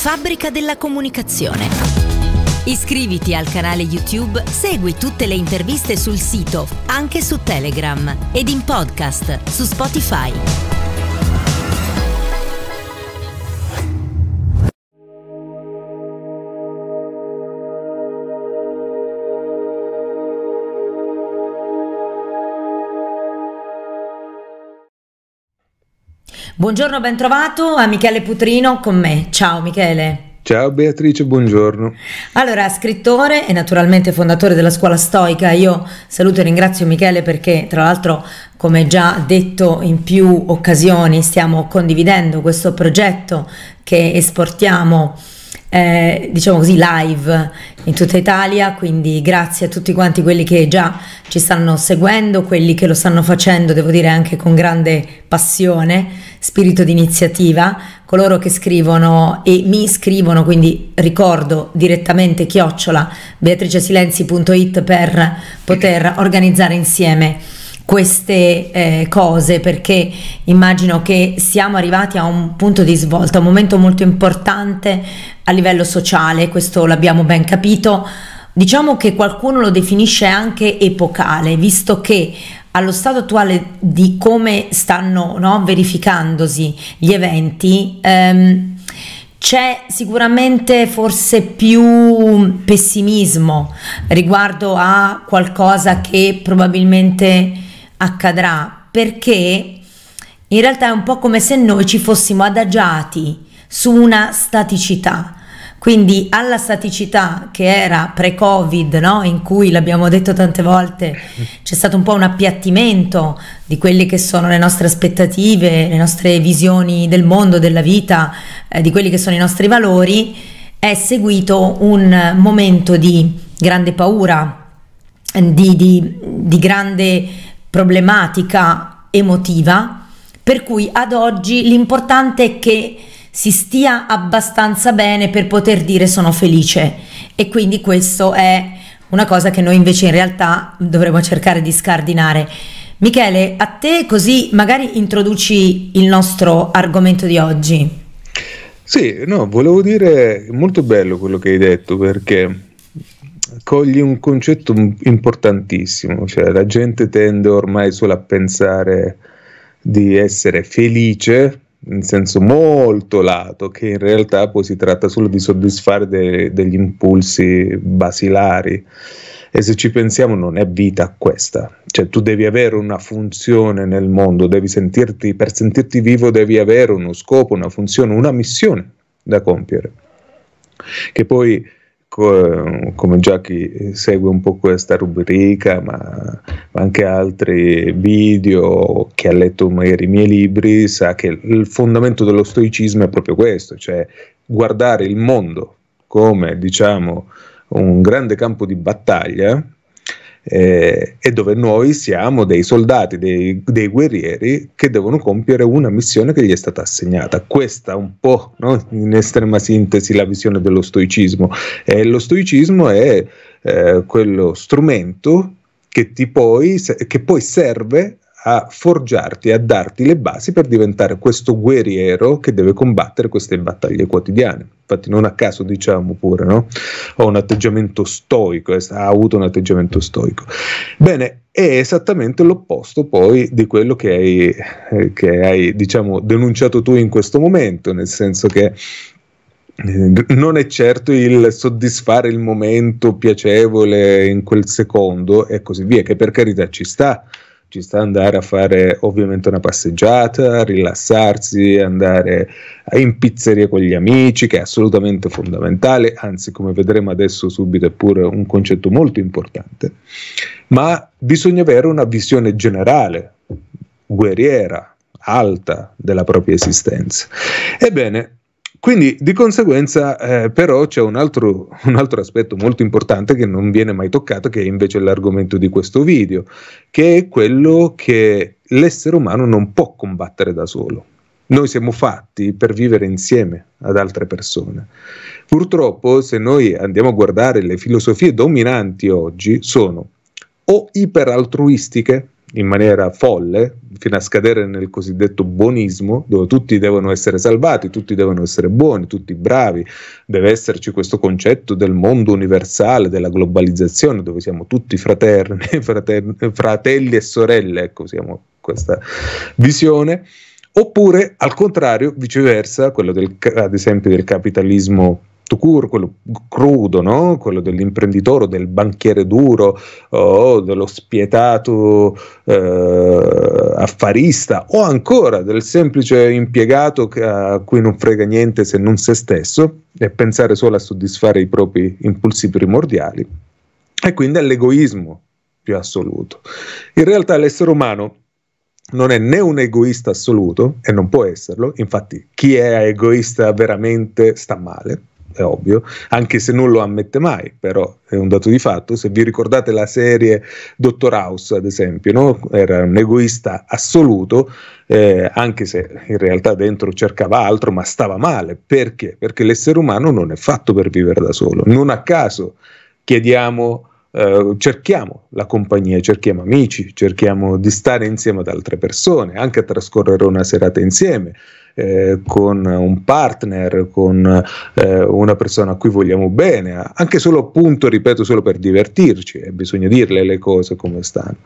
Fabbrica della Comunicazione. Iscriviti al canale YouTube, segui tutte le interviste sul sito, anche su Telegram ed in podcast su Spotify. Buongiorno, bentrovato a Michele Putrino con me. Ciao Michele. Ciao Beatrice, buongiorno. Allora, scrittore e naturalmente fondatore della scuola stoica, io saluto e ringrazio Michele perché tra l'altro, come già detto in più occasioni, stiamo condividendo questo progetto che esportiamo eh, diciamo così live in tutta Italia, quindi grazie a tutti quanti quelli che già ci stanno seguendo, quelli che lo stanno facendo, devo dire anche con grande passione, spirito di iniziativa, coloro che scrivono e mi scrivono, quindi ricordo direttamente chiocciola beatricesilenzi.it per poter organizzare insieme queste eh, cose perché immagino che siamo arrivati a un punto di svolta, un momento molto importante a livello sociale, questo l'abbiamo ben capito. Diciamo che qualcuno lo definisce anche epocale, visto che allo stato attuale di come stanno no, verificandosi gli eventi, ehm, c'è sicuramente forse più pessimismo riguardo a qualcosa che probabilmente accadrà perché in realtà è un po' come se noi ci fossimo adagiati su una staticità. Quindi alla staticità che era pre-Covid, no? in cui l'abbiamo detto tante volte, c'è stato un po' un appiattimento di quelle che sono le nostre aspettative, le nostre visioni del mondo, della vita, eh, di quelli che sono i nostri valori, è seguito un momento di grande paura, di, di, di grande problematica emotiva, per cui ad oggi l'importante è che si stia abbastanza bene per poter dire sono felice e quindi questo è una cosa che noi invece in realtà dovremmo cercare di scardinare. Michele, a te così magari introduci il nostro argomento di oggi. Sì, no, volevo dire molto bello quello che hai detto perché cogli un concetto importantissimo, cioè la gente tende ormai solo a pensare di essere felice in senso molto lato, che in realtà poi si tratta solo di soddisfare de- degli impulsi basilari. E se ci pensiamo non è vita questa, cioè tu devi avere una funzione nel mondo, devi sentirti, per sentirti vivo devi avere uno scopo, una funzione, una missione da compiere. Che poi Ecco, eh, come già chi segue un po' questa rubrica, ma, ma, anche altri video, chi ha letto magari i miei libri, sa che il fondamento dello stoicismo è proprio questo, cioè guardare il mondo come diciamo un grande campo di battaglia eh, e dove noi siamo dei soldati, dei, dei, guerrieri che devono compiere una missione che gli è stata assegnata. Questa è un po' no? in estrema sintesi la visione dello stoicismo. Eh, lo stoicismo è eh, quello strumento che, poi, che poi serve a forgiarti, a darti le basi per diventare questo guerriero che deve combattere queste battaglie quotidiane. Infatti non a caso diciamo pure, no? Ho un atteggiamento stoico, eh, ha avuto un atteggiamento stoico. Bene, è esattamente l'opposto poi di quello che hai, eh, che hai diciamo, denunciato tu in questo momento, nel senso che eh, non è certo il soddisfare il momento piacevole in quel secondo e così via, che per carità ci sta, ci sta andare a fare ovviamente una passeggiata, rilassarsi, andare in pizzeria con gli amici, che è assolutamente fondamentale, anzi come vedremo adesso subito è pure un concetto molto importante, ma bisogna avere una visione generale, guerriera, alta della propria esistenza. Ebbene, quindi di conseguenza eh, però c'è un altro, un altro, aspetto molto importante che non viene mai toccato, che è invece l'argomento di questo video, che è quello che l'essere umano non può combattere da solo. Noi siamo fatti per vivere insieme ad altre persone. Purtroppo se noi andiamo a guardare le filosofie dominanti oggi sono o iperaltruistiche, in maniera folle, fino a scadere nel cosiddetto buonismo, dove tutti devono essere salvati, tutti devono essere buoni, tutti bravi, deve esserci questo concetto del mondo universale, della globalizzazione, dove siamo tutti fraterni, fraterni fratelli e sorelle, ecco, siamo questa visione. Oppure, al contrario, viceversa, quello del, ad esempio del capitalismo court, quello crudo, no? quello dell'imprenditore, del banchiere duro, o dello spietato eh, affarista, o ancora del semplice impiegato a cui non frega niente se non se stesso e pensare solo a soddisfare i propri impulsi primordiali, e quindi all'egoismo più assoluto. In realtà l'essere umano non è né un egoista assoluto e non può esserlo, infatti chi è egoista veramente sta male, è ovvio, anche se non lo ammette mai, però è un dato di fatto. Se vi ricordate la serie Dottor House, ad esempio, no? era un egoista assoluto, eh, anche se in realtà dentro cercava altro, ma stava male. Perché? Perché l'essere umano non è fatto per vivere da solo. Non a caso chiediamo... Uh, cerchiamo la compagnia, cerchiamo amici, cerchiamo di stare insieme ad altre persone, anche a trascorrere una serata insieme. Eh, con un partner, con eh, una persona a cui vogliamo bene, anche solo appunto, ripeto, solo per divertirci, e eh, bisogna dirle le cose come stanno.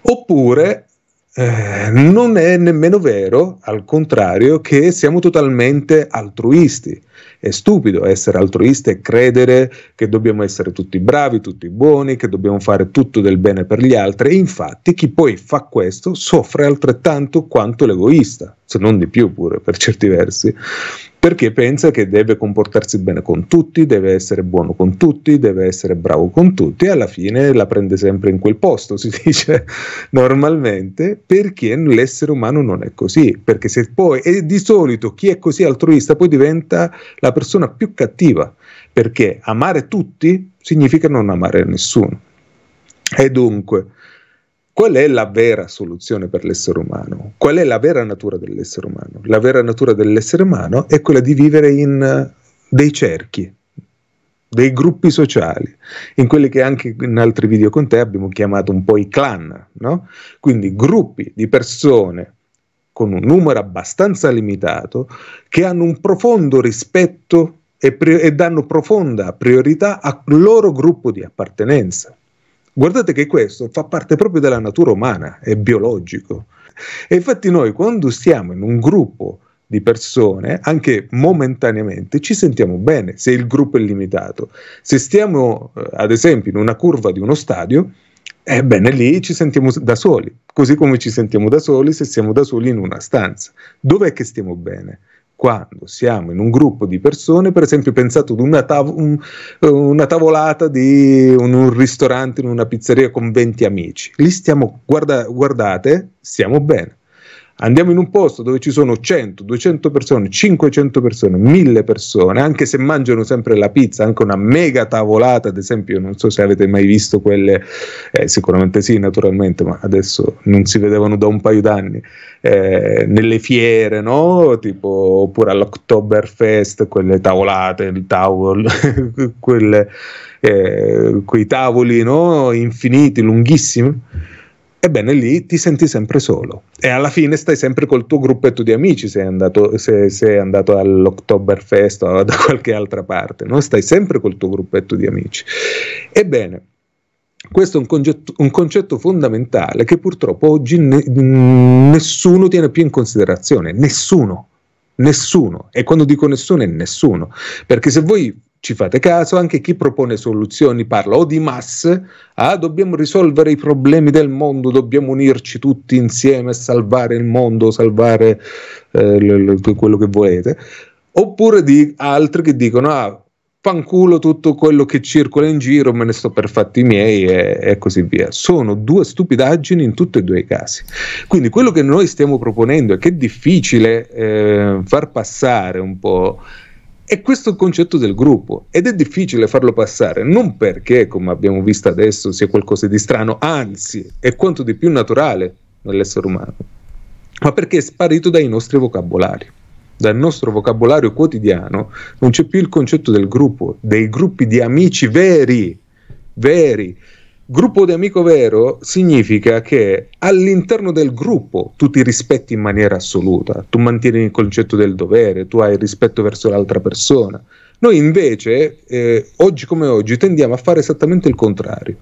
Oppure eh, non è nemmeno vero, al contrario, che siamo totalmente altruisti, è stupido essere altruista e credere che dobbiamo essere tutti bravi, tutti buoni, che dobbiamo fare tutto del bene per gli altri. infatti chi poi fa questo soffre altrettanto quanto l'egoista, se non di più pure per certi versi perché pensa che deve comportarsi bene con tutti, deve essere buono con tutti, deve essere bravo con tutti e alla fine la prende sempre in quel posto, si dice normalmente, perché l'essere umano non è così, perché se poi e di solito chi è così altruista poi diventa la persona più cattiva, perché amare tutti significa non amare nessuno. E dunque, qual è la vera soluzione per l'essere umano? Qual è la vera natura dell'essere umano? La vera natura dell'essere umano è quella di vivere in eh, dei cerchi, dei gruppi sociali, in quelli che anche in altri video con te abbiamo chiamato un po' i clan, no? quindi gruppi di persone con un numero abbastanza limitato, che hanno un profondo rispetto e, pri- e danno profonda priorità al loro gruppo di appartenenza. Guardate che questo fa parte proprio della natura umana, è biologico. E infatti noi quando siamo in un gruppo di persone, anche momentaneamente, ci sentiamo bene se il gruppo è limitato. Se stiamo, eh, ad esempio, in una curva di uno stadio, Ebbene, lì ci sentiamo da soli, così come ci sentiamo da soli se siamo da soli in una stanza. Dov'è che stiamo bene? Quando siamo in un gruppo di persone, per esempio, pensate ad una, tav- un, una tavolata di un, un, ristorante, in una pizzeria con 20 amici. Lì stiamo, guarda, guardate, stiamo bene. Andiamo in un posto dove ci sono 100, 200 persone, 500 persone, 1000 persone, anche se mangiano sempre la pizza, anche una mega tavolata, ad esempio, non so se avete mai visto quelle, eh, sicuramente sì, naturalmente, ma adesso non si vedevano da un paio d'anni, eh, nelle fiere, no? Tipo, oppure all'Octoberfest, quelle tavolate, il tavolo, quelle, eh, quei tavoli no? infiniti, lunghissimi ebbene lì ti senti sempre solo e alla fine stai sempre col tuo gruppetto di amici se sei andato, se, se andato all'Oktoberfest o da qualche altra parte, no? stai sempre col tuo gruppetto di amici. Ebbene, questo è un concetto, un concetto, fondamentale che purtroppo oggi ne, nessuno tiene più in considerazione, nessuno. Nessuno, e quando dico nessuno è nessuno, perché se voi ci fate caso, anche chi propone soluzioni parla o di masse, ah dobbiamo risolvere i problemi del mondo, dobbiamo unirci tutti insieme a salvare il mondo, salvare eh, l- l- quello che volete, oppure di altri che dicono ah fanculo tutto quello che circola in giro, me ne sto per fatti miei e, e, così via. Sono due stupidaggini in tutti e due i casi. Quindi quello che noi stiamo proponendo è che è difficile eh, far passare un po' è questo il concetto del gruppo ed è difficile farlo passare, non perché, come abbiamo visto adesso, sia qualcosa di strano, anzi è quanto di più naturale nell'essere umano, ma perché è sparito dai nostri vocabolari. Dal nostro vocabolario quotidiano non c'è più il concetto del gruppo, dei gruppi di amici veri, veri, Gruppo di amico vero significa che all'interno del gruppo tu ti rispetti in maniera assoluta, tu mantieni il concetto del dovere, tu hai il rispetto verso l'altra persona. Noi invece, eh, oggi come oggi, tendiamo a fare esattamente il contrario.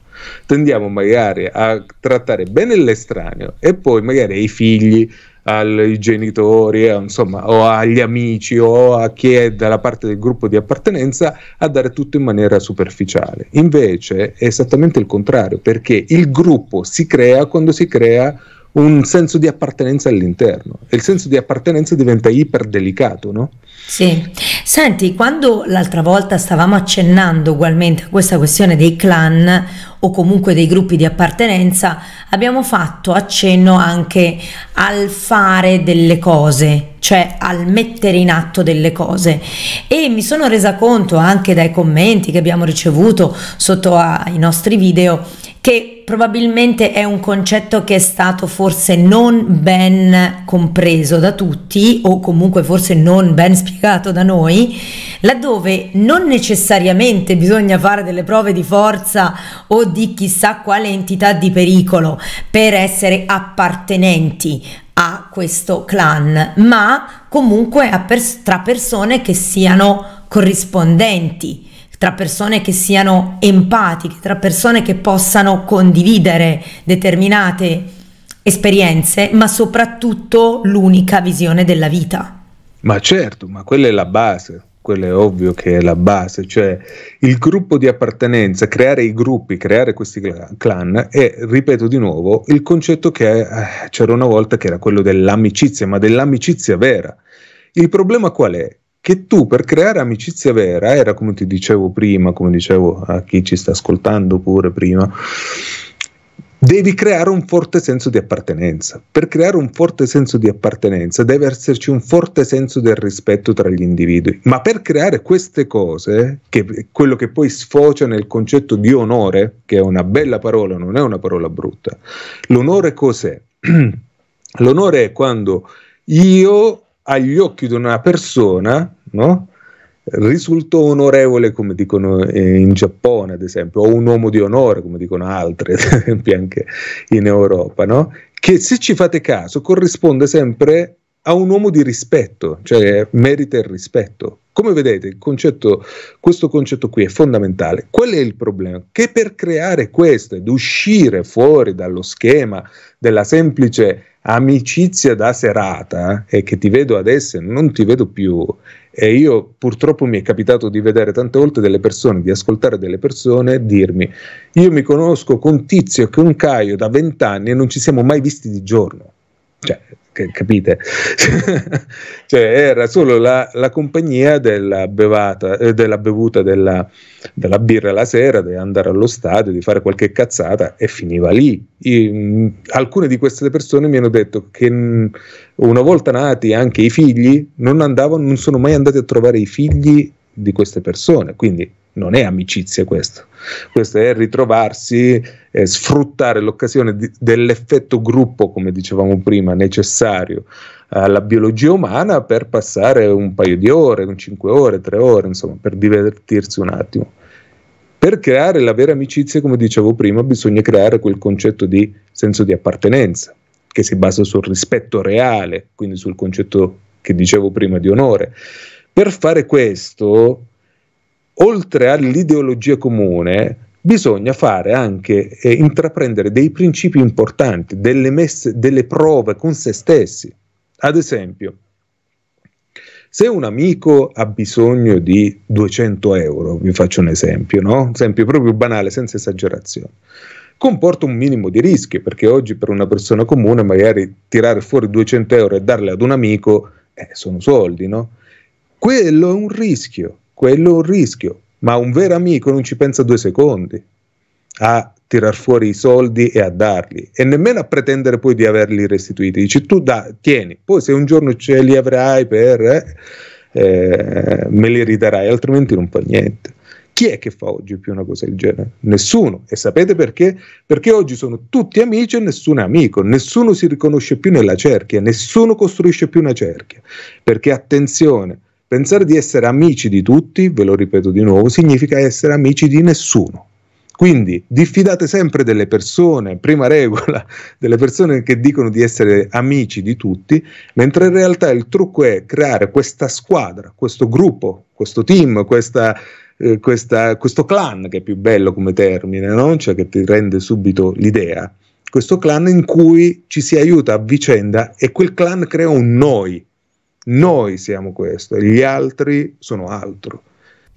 Tendiamo magari a trattare bene l'estraneo e poi magari i figli, ai genitori, eh, insomma, o agli amici o a chi è dalla parte del gruppo di appartenenza a dare tutto in maniera superficiale. Invece è esattamente il contrario, perché il gruppo si crea quando si crea un senso di appartenenza all'interno e il senso di appartenenza diventa iper delicato, no? Sì, senti, quando l'altra volta stavamo accennando ugualmente a questa questione dei clan o comunque dei gruppi di appartenenza, abbiamo fatto accenno anche al fare delle cose, cioè al mettere in atto delle cose e mi sono resa conto anche dai commenti che abbiamo ricevuto sotto ai nostri video che probabilmente è un concetto che è stato forse non ben compreso da tutti o comunque forse non ben spiegato da noi, laddove non necessariamente bisogna fare delle prove di forza o di chissà quale entità di pericolo per essere appartenenti a questo clan, ma comunque pers- tra persone che siano corrispondenti tra persone che siano empatiche, tra persone che possano condividere determinate esperienze, ma soprattutto l'unica visione della vita. Ma certo, ma quella è la base, quella è ovvio che è la base, cioè il gruppo di appartenenza, creare i gruppi, creare questi clan è, ripeto di nuovo, il concetto che eh, c'era una volta che era quello dell'amicizia, ma dell'amicizia vera. Il problema qual è? che tu per creare amicizia vera era come ti dicevo prima, come dicevo a chi ci sta ascoltando pure prima, devi creare un forte senso di appartenenza. Per creare un forte senso di appartenenza deve esserci un forte senso del rispetto tra gli individui. Ma per creare queste cose, che è quello che poi sfocia nel concetto di onore, che è una bella parola, non è una parola brutta, l'onore cos'è? L'onore è quando io agli occhi di una persona, no? risultò onorevole, come dicono eh, in Giappone, ad esempio, o un uomo di onore, come dicono altri, ad esempio, anche in Europa, no? che se ci fate caso corrisponde sempre a un uomo di rispetto, cioè merita il rispetto. Come vedete, concetto, questo concetto qui è fondamentale. Qual è il problema? Che per creare questo ed uscire fuori dallo schema della semplice amicizia da serata, eh, e che ti vedo adesso e non ti vedo più, e io purtroppo mi è capitato di vedere tante volte delle persone, di ascoltare delle persone dirmi, io mi conosco con Tizio e con Caio da vent'anni e non ci siamo mai visti di giorno capite? cioè era solo la, la compagnia della, bevata, eh, della bevuta della, della, birra la sera, di andare allo stadio, di fare qualche cazzata e finiva lì. E, alcune di queste persone mi hanno detto che una volta nati anche i figli non andavano, non sono mai andati a trovare i figli di queste persone, quindi non è amicizia questo, questo è ritrovarsi, eh, sfruttare l'occasione di, dell'effetto gruppo, come dicevamo prima, necessario alla biologia umana per passare un paio di ore, un 5 ore, 3 ore, insomma, per divertirsi un attimo. Per creare la vera amicizia, come dicevo prima, bisogna creare quel concetto di senso di appartenenza, che si basa sul rispetto reale, quindi sul concetto che dicevo prima di onore. Per fare questo oltre all'ideologia comune, bisogna fare anche eh, intraprendere dei principi importanti, delle, messe, delle prove con se stessi. Ad esempio, se un amico ha bisogno di 200 euro, vi faccio un esempio, no? un esempio proprio banale, senza esagerazione, comporta un minimo di rischio, perché oggi per una persona comune magari tirare fuori 200 euro e darle ad un amico eh, sono soldi, no? Quello è un rischio, quello è un rischio, ma un vero amico non ci pensa due secondi a tirar fuori i soldi e a darli e nemmeno a pretendere poi di averli restituiti. Dici tu da, tieni, poi se un giorno ce li avrai per eh, eh, me li ridarai, altrimenti non fa niente. Chi è che fa oggi più una cosa del genere? Nessuno. E sapete perché? Perché oggi sono tutti amici e nessuno è amico, nessuno si riconosce più nella cerchia, nessuno costruisce più una cerchia. Perché attenzione, Pensare di essere amici di tutti, ve lo ripeto di nuovo, significa essere amici di nessuno. Quindi diffidate sempre delle persone, prima regola, delle persone che dicono di essere amici di tutti, mentre in realtà il trucco è creare questa squadra, questo gruppo, questo team, questa, eh, questa, questo clan che è più bello come termine, no? cioè che ti rende subito l'idea, questo clan in cui ci si aiuta a vicenda e quel clan crea un noi noi siamo questo e gli altri sono altro.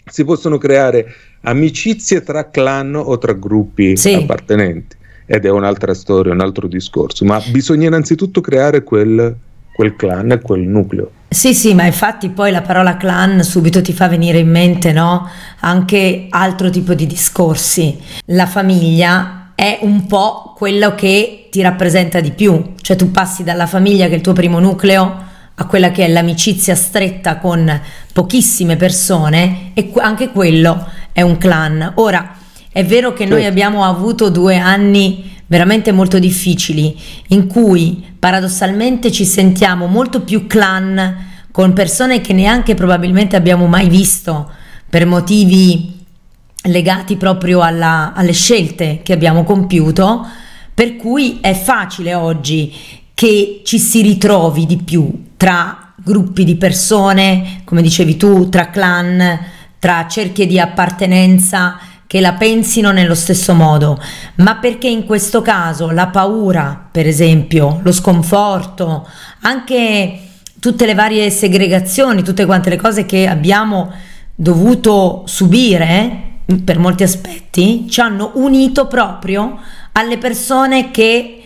Si possono creare amicizie tra clan o tra gruppi sì. appartenenti ed è un'altra storia, un altro discorso, ma bisogna innanzitutto creare quel, quel clan, quel nucleo. Sì, sì, ma infatti poi la parola clan subito ti fa venire in mente no? anche altro tipo di discorsi. La famiglia è un po' quello che ti rappresenta di più, cioè tu passi dalla famiglia che è il tuo primo nucleo a quella che è l'amicizia stretta con pochissime persone e anche quello è un clan. Ora, è vero che noi abbiamo avuto due anni veramente molto difficili in cui paradossalmente ci sentiamo molto più clan con persone che neanche probabilmente abbiamo mai visto per motivi legati proprio alla, alle scelte che abbiamo compiuto, per cui è facile oggi che ci si ritrovi di più tra gruppi di persone, come dicevi tu, tra clan, tra cerchie di appartenenza che la pensino nello stesso modo, ma perché in questo caso la paura, per esempio, lo sconforto, anche tutte le varie segregazioni, tutte quante le cose che abbiamo dovuto subire eh, per molti aspetti, ci hanno unito proprio alle persone che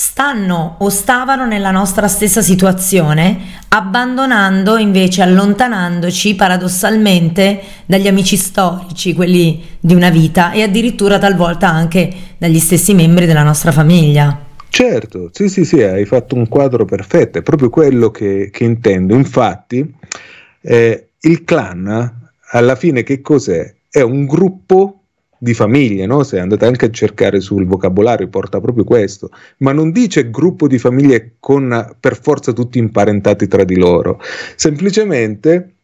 stanno o stavano nella nostra stessa situazione, abbandonando invece, allontanandoci paradossalmente dagli amici storici, quelli di una vita e addirittura talvolta anche dagli stessi membri della nostra famiglia. Certo, sì, sì, sì, hai fatto un quadro perfetto, è proprio quello che, che intendo. Infatti, eh, il clan alla fine che cos'è? È un gruppo di famiglie, no? se andate anche a cercare sul vocabolario porta proprio questo, ma non dice gruppo di famiglie con per forza tutti imparentati tra di loro, semplicemente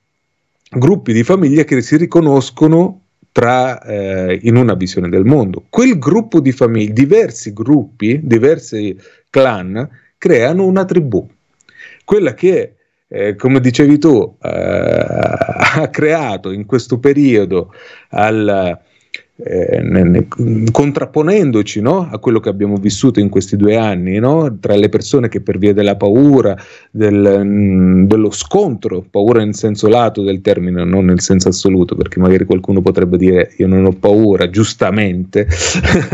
gruppi di famiglie che si riconoscono tra, eh, in una visione del mondo. Quel gruppo di famiglie, diversi gruppi, diversi clan creano una tribù, quella che eh, come dicevi tu, eh, ha creato in questo periodo al, eh, contrapponendoci no? a quello che abbiamo vissuto in questi due anni, no? tra le persone che per via della paura, del, mh, mm, dello scontro, paura in senso lato del termine, non nel senso assoluto, perché magari qualcuno potrebbe dire io non ho paura, giustamente,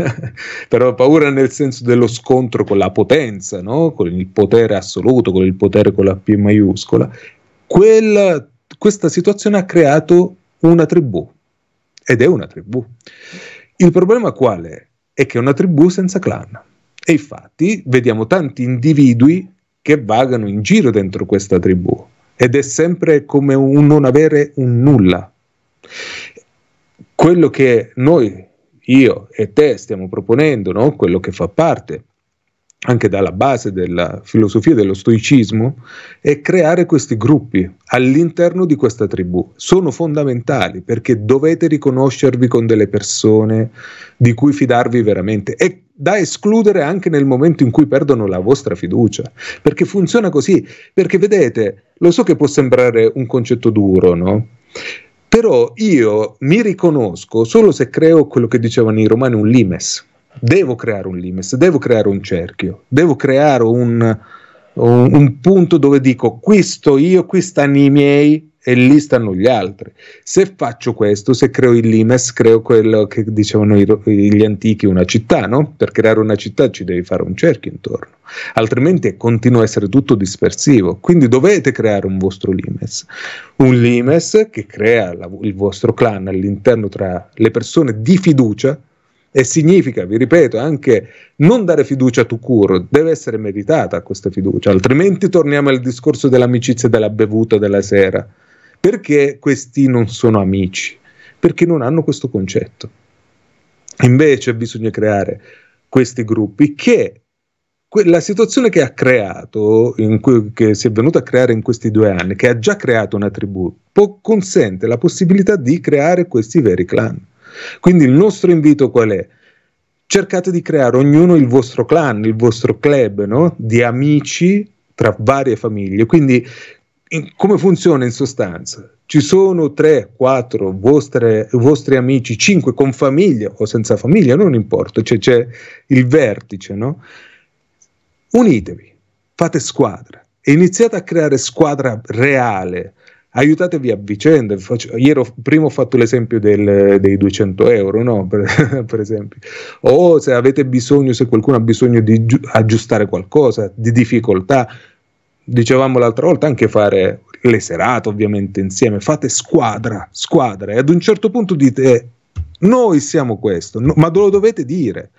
però paura nel senso dello scontro con la potenza, no? con il potere assoluto, con il potere con la P maiuscola, Quella, questa situazione ha creato una tribù ed è una tribù. Il problema qual è? È che è una tribù senza clan. E infatti vediamo tanti individui che vagano in giro dentro questa tribù ed è sempre come un non avere un nulla. Quello che noi, io e te stiamo proponendo, no? quello che fa parte anche dalla base della filosofia dello stoicismo, è creare questi gruppi all'interno di questa tribù. Sono fondamentali perché dovete riconoscervi con delle persone di cui fidarvi veramente e da escludere anche nel momento in cui perdono la vostra fiducia, perché funziona così, perché vedete, lo so che può sembrare un concetto duro, no? Però io mi riconosco solo se creo quello che dicevano i romani un limes devo creare un limes, devo creare un cerchio, devo creare un, un, un punto dove dico qui sto io, qui stanno i miei e lì stanno gli altri. Se faccio questo, se creo il limes, creo quello che dicevano i, gli antichi, una città, no? Per creare una città ci devi fare un cerchio intorno, altrimenti continua a essere tutto dispersivo. Quindi dovete creare un vostro limes, un limes che crea la, il vostro clan all'interno tra le persone di fiducia e significa, vi ripeto, anche non dare fiducia a Tucur, deve essere meritata questa fiducia, altrimenti torniamo al discorso dell'amicizia della bevuta della sera. Perché questi non sono amici? Perché non hanno questo concetto. Invece bisogna creare questi gruppi che la situazione che ha creato, cui, che si è venuta a creare in questi due anni, che ha già creato una tribù, può, consente la possibilità di creare questi veri clan. Quindi il nostro invito qual è? Cercate di creare ognuno il vostro clan, il vostro club no? di amici tra varie famiglie. Quindi in, come funziona in sostanza? Ci sono 3, 4 vostre, vostri amici, 5 con famiglia o senza famiglia, non importa, cioè, c'è il vertice, no? Unitevi, fate squadra e iniziate a creare squadra reale aiutatevi a vicenda. Faccio, ieri ho, prima ho fatto l'esempio del, dei 200 euro, no? per, per, esempio, o se avete bisogno, se qualcuno ha bisogno di giu- aggiustare qualcosa, di difficoltà, dicevamo l'altra volta, anche fare le serate ovviamente insieme, fate squadra, squadra, e ad un certo punto dite, noi siamo questo, no, ma lo dovete dire.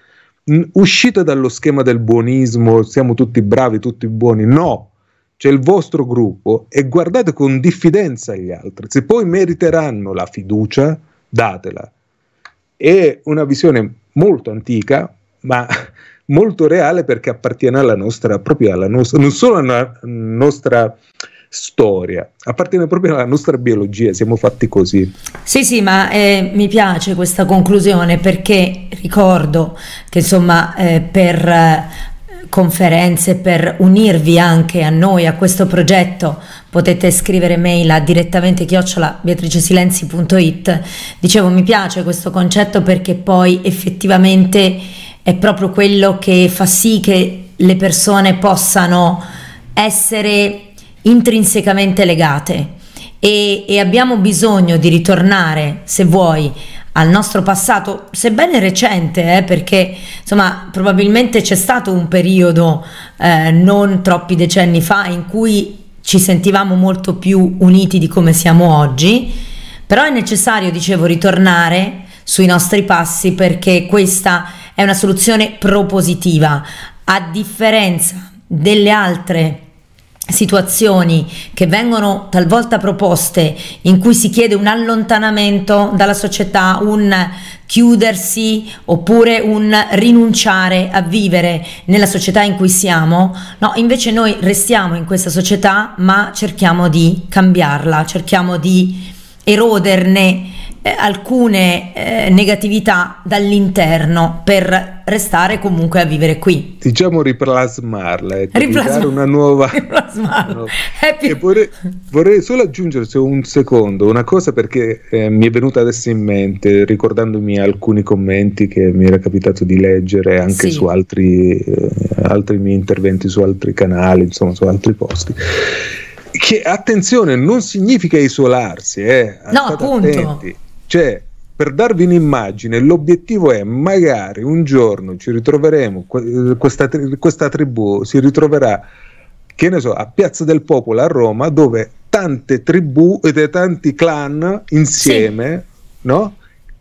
Uscite dallo schema del buonismo, siamo tutti bravi, tutti buoni. No, cioè il vostro gruppo, e guardate con diffidenza gli altri. Se poi meriteranno la fiducia, datela. È una visione molto antica, ma molto reale perché appartiene alla nostra, proprio alla nostra, non solo alla nostra storia, appartiene proprio alla nostra biologia, siamo fatti così. Sì, sì, ma eh, mi piace questa conclusione perché ricordo che insomma eh, per conferenze per unirvi anche a noi, a questo progetto, potete scrivere mail a direttamente chiocciola beatricesilenzi.it. Dicevo, mi piace questo concetto perché poi effettivamente è proprio quello che fa sì che le persone possano essere intrinsecamente legate e, e abbiamo bisogno di ritornare, se vuoi, al nostro passato, sebbene recente, eh, perché insomma probabilmente c'è stato un periodo eh, non troppi decenni fa in cui ci sentivamo molto più uniti di come siamo oggi, però è necessario, dicevo, ritornare sui nostri passi perché questa è una soluzione propositiva, a differenza delle altre situazioni che vengono talvolta proposte in cui si chiede un allontanamento dalla società, un chiudersi oppure un rinunciare a vivere nella società in cui siamo, no, invece noi restiamo in questa società ma cerchiamo di cambiarla, cerchiamo di eroderne eh, alcune eh, negatività dall'interno per restare comunque a vivere qui. Diciamo riplasmarla, ecco, riplasmarla. una nuova... Riplasmarla. No. Più... Vorrei, vorrei, solo aggiungere un secondo una cosa perché eh, mi è venuta adesso in mente, ricordandomi alcuni commenti che mi era capitato di leggere anche sì. su altri, eh, altri miei interventi, su altri canali, insomma su altri posti che attenzione non significa isolarsi, eh. no, appunto. Attenti. Cioè, per darvi un'immagine, l'obiettivo è magari un giorno ci ritroveremo, questa, questa tribù si ritroverà, che ne so, a Piazza del Popolo a Roma, dove tante tribù e tanti clan insieme, sì. no?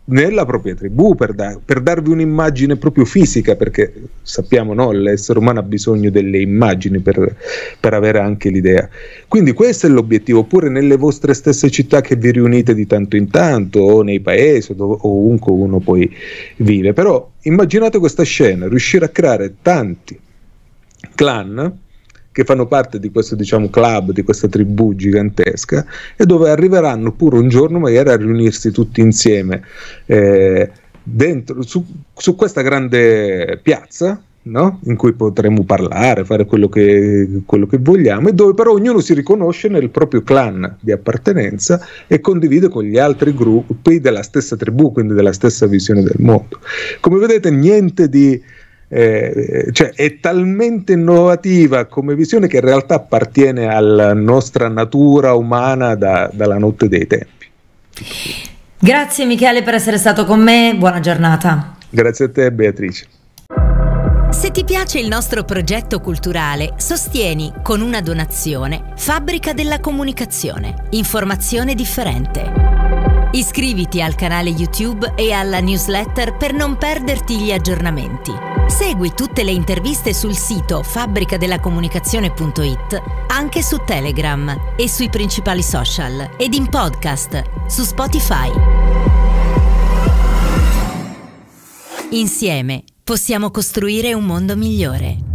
nella propria tribù per, da- per, darvi un'immagine proprio fisica, perché sappiamo no, l'essere umano ha bisogno delle immagini per, per, avere anche l'idea. Quindi questo è l'obiettivo, oppure nelle vostre stesse città che vi riunite di tanto in tanto, o nei paesi, o ovunque uno poi vive. Però immaginate questa scena, riuscire a creare tanti clan che fanno parte di questo diciamo, club, di questa tribù gigantesca e dove arriveranno pure un giorno magari a riunirsi tutti insieme eh, dentro, su, su questa grande piazza No? in cui potremo parlare, fare quello che, quello che, vogliamo, e dove però ognuno si riconosce nel proprio clan di appartenenza e condivide con gli altri gruppi della stessa tribù, quindi della stessa visione del mondo. Come vedete, niente di eh, cioè è talmente innovativa come visione che in realtà appartiene alla nostra natura umana da, dalla notte dei tempi. Grazie Michele per essere stato con me, buona giornata. Grazie a te Beatrice. Se ti piace il nostro progetto culturale, sostieni con una donazione Fabbrica della Comunicazione, informazione differente. Iscriviti al canale YouTube e alla newsletter per non perderti gli aggiornamenti. Segui tutte le interviste sul sito fabbricadellacomunicazione.it, anche su Telegram e sui principali social ed in podcast su Spotify. Insieme possiamo costruire un mondo migliore.